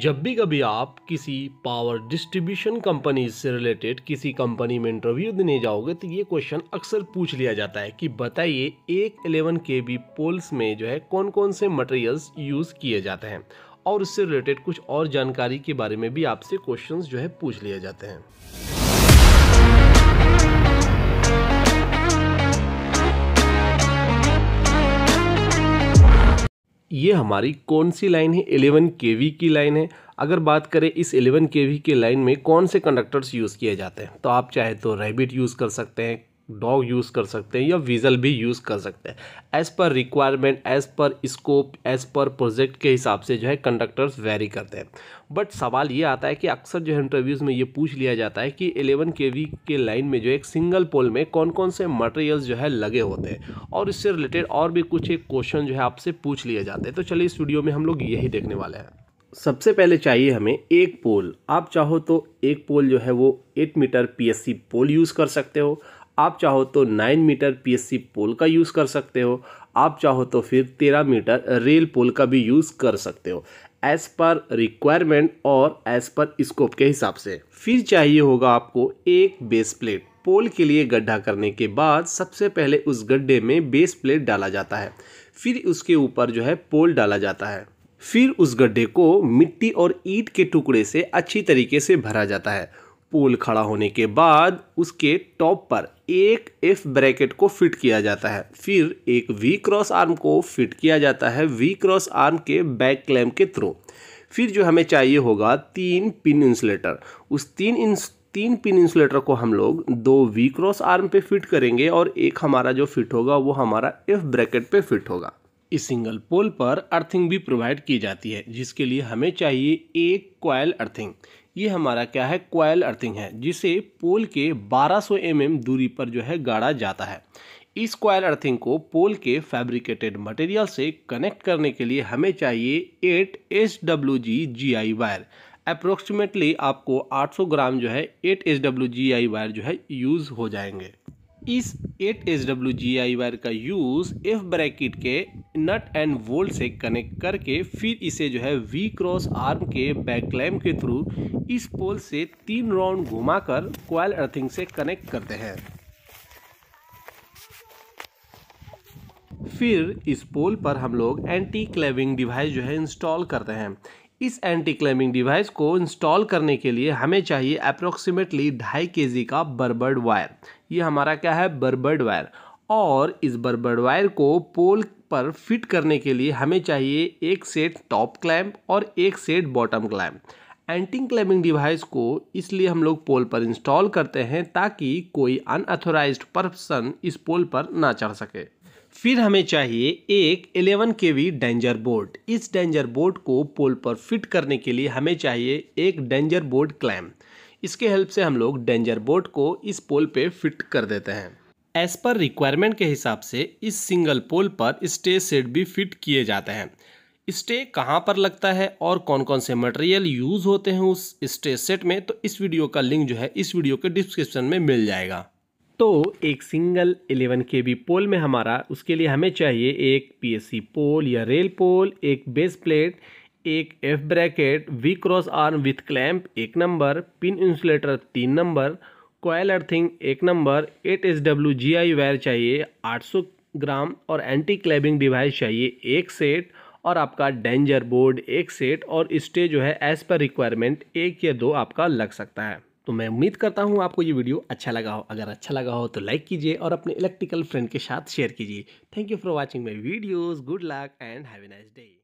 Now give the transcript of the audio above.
जब भी कभी आप किसी पावर डिस्ट्रीब्यूशन कंपनी से रिलेटेड किसी कंपनी में इंटरव्यू देने जाओगे तो ये क्वेश्चन अक्सर पूछ लिया जाता है कि बताइए एक एलेवन के बी पोल्स में जो है कौन कौन से मटेरियल्स यूज़ किए जाते हैं और उससे रिलेटेड कुछ और जानकारी के बारे में भी आपसे क्वेश्चंस जो है पूछ लिए जाते हैं ये हमारी कौन सी लाइन है एलेवन के की लाइन है अगर बात करें इस एलेवन के के लाइन में कौन से कंडक्टर्स यूज़ किए जाते हैं तो आप चाहे तो रेबिट यूज़ कर सकते हैं डॉग यूज़ कर सकते हैं या विजल भी यूज़ कर सकते हैं as per requirement as per scope as per project के हिसाब से जो है कंडक्टर्स वेरी करते हैं बट सवाल ये आता है कि अक्सर जो है इंटरव्यूज़ में ये पूछ लिया जाता है कि 11 के वी के लाइन में जो एक सिंगल पोल में कौन कौन से मटेरियल्स जो है लगे होते हैं और इससे रिलेटेड और भी कुछ एक क्वेश्चन जो है आपसे पूछ लिए जाते हैं तो चलिए इस वीडियो में हम लोग यही देखने वाले हैं सबसे पहले चाहिए हमें एक पोल आप चाहो तो एक पोल जो है वो eight metre PSC pole use कर सकते हो आप चाहो तो नाइन मीटर पीएससी पोल का यूज़ कर सकते हो आप चाहो तो फिर तेरह मीटर रेल पोल का भी यूज़ कर सकते हो एज पर रिक्वायरमेंट और एज पर स्कोप के हिसाब से फिर चाहिए होगा आपको एक बेस प्लेट पोल के लिए गड्ढा करने के बाद सबसे पहले उस गड्ढे में बेस प्लेट डाला जाता है फिर उसके ऊपर जो है पोल डाला जाता है फिर उस गड्ढे को मिट्टी और ईट के टुकड़े से अच्छी तरीके से भरा जाता है पोल खड़ा होने के बाद उसके टॉप पर एक एफ ब्रैकेट को फिट किया जाता है फिर एक वी क्रॉस आर्म को फिट किया जाता है वी क्रॉस आर्म के बैक क्लैम के थ्रू फिर जो हमें चाहिए होगा तीन पिन इंसुलेटर उस तीन इंस तीन पिन इंसुलेटर को हम लोग दो वी क्रॉस आर्म पे फिट करेंगे और एक हमारा जो फिट होगा वो हमारा एफ ब्रैकेट पे फिट होगा इस सिंगल पोल पर अर्थिंग भी प्रोवाइड की जाती है जिसके लिए हमें चाहिए एक क्वाइल अर्थिंग ये हमारा क्या है क्वाइल अर्थिंग है जिसे पोल के 1200 सौ mm दूरी पर जो है गाड़ा जाता है इस क्वाइल अर्थिंग को पोल के फैब्रिकेटेड मटेरियल से कनेक्ट करने के लिए हमें चाहिए eight S W G G I wire approximately आपको 800 ग्राम जो है eight S W G I wire जो है यूज़ हो जाएंगे इस eight S W G I wire का यूज़ एफ ब्रैकेट के नट एंड वोल्ट से कनेक्ट करके फिर इसे जो है वी क्रॉस आर्म के बैक क्लैम के थ्रू इस पोल से तीन राउंड घुमाकर कॉयल अर्थिंग से कनेक्ट करते हैं फिर इस पोल पर हम लोग एंटी क्लेविंग डिवाइस जो है इंस्टॉल करते हैं इस एंटी क्लेमिंग डिवाइस को इंस्टॉल करने के लिए हमें चाहिए अप्रोक्सीमेटली ढाई के का बर्बर्ड वायर ये हमारा क्या है बर्बर्ड वायर और इस बर्बर्ड वायर को पोल पर फिट करने के लिए हमें चाहिए एक सेट टॉप क्लैम्प और एक set bottom clamp anti clamping device को इसलिए हम लोग पोल पर इंस्टॉल करते हैं ताकि कोई अनऑथोराइज पर्सन इस पोल पर ना चढ़ सके फिर हमें चाहिए एक 11 के वी डेंजर बोर्ड इस डेंजर बोर्ड को पोल पर फिट करने के लिए हमें चाहिए एक डेंजर बोर्ड क्लैम्प इसके हेल्प से हम लोग डेंजर बोर्ड को इस पोल पे फिट कर देते हैं एज पर रिक्वायरमेंट के हिसाब से इस सिंगल पोल पर स्टे सेट भी फिट किए जाते हैं स्टे कहाँ पर लगता है और कौन कौन से मटेरियल यूज़ होते हैं उस स्टे सेट में तो इस वीडियो का लिंक जो है इस वीडियो के डिस्क्रिप्शन में मिल जाएगा तो एक सिंगल 11 के बी पोल में हमारा उसके लिए हमें चाहिए एक पी पोल या रेल पोल एक बेस प्लेट एक F bracket V cross arm with clamp एक नंबर पिन इंसुलेटर तीन नंबर कोयल अर्थिंग एक number eight S W G I wire चाहिए आठ सौ ग्राम और एंटी क्लैबिंग डिवाइस चाहिए एक सेट और आपका डेंजर बोर्ड एक सेट और स्टे जो है एज़ पर रिक्वायरमेंट एक या दो आपका लग सकता है तो मैं उम्मीद करता हूँ आपको ये वीडियो अच्छा लगा हो अगर अच्छा लगा हो तो लाइक कीजिए और अपने इलेक्ट्रिकल फ्रेंड के साथ शेयर कीजिए thank you for watching my videos good luck and have nice day